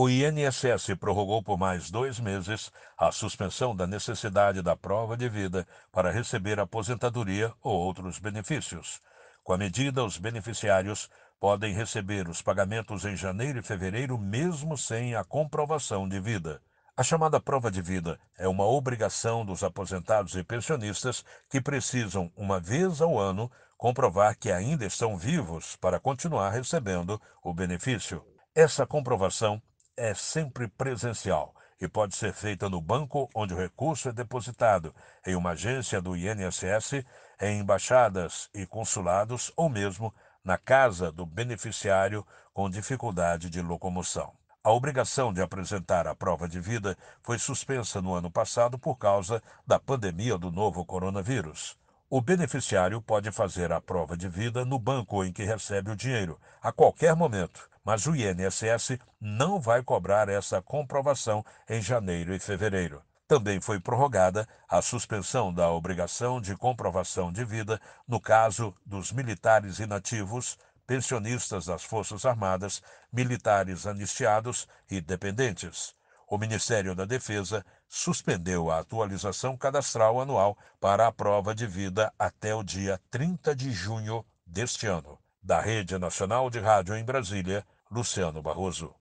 O INSS prorrogou por mais dois meses a suspensão da necessidade da prova de vida para receber aposentadoria ou outros benefícios. Com a medida, os beneficiários podem receber os pagamentos em janeiro e fevereiro, mesmo sem a comprovação de vida. A chamada prova de vida é uma obrigação dos aposentados e pensionistas que precisam, uma vez ao ano, comprovar que ainda estão vivos para continuar recebendo o benefício. Essa comprovação é sempre presencial e pode ser feita no banco onde o recurso é depositado, em uma agência do INSS, em embaixadas e consulados ou mesmo na casa do beneficiário com dificuldade de locomoção. A obrigação de apresentar a prova de vida foi suspensa no ano passado por causa da pandemia do novo coronavírus. O beneficiário pode fazer a prova de vida no banco em que recebe o dinheiro, a qualquer momento, mas o INSS não vai cobrar essa comprovação em janeiro e fevereiro. Também foi prorrogada a suspensão da obrigação de comprovação de vida no caso dos militares inativos, pensionistas das Forças Armadas, militares anistiados e dependentes o Ministério da Defesa suspendeu a atualização cadastral anual para a prova de vida até o dia 30 de junho deste ano. Da Rede Nacional de Rádio em Brasília, Luciano Barroso.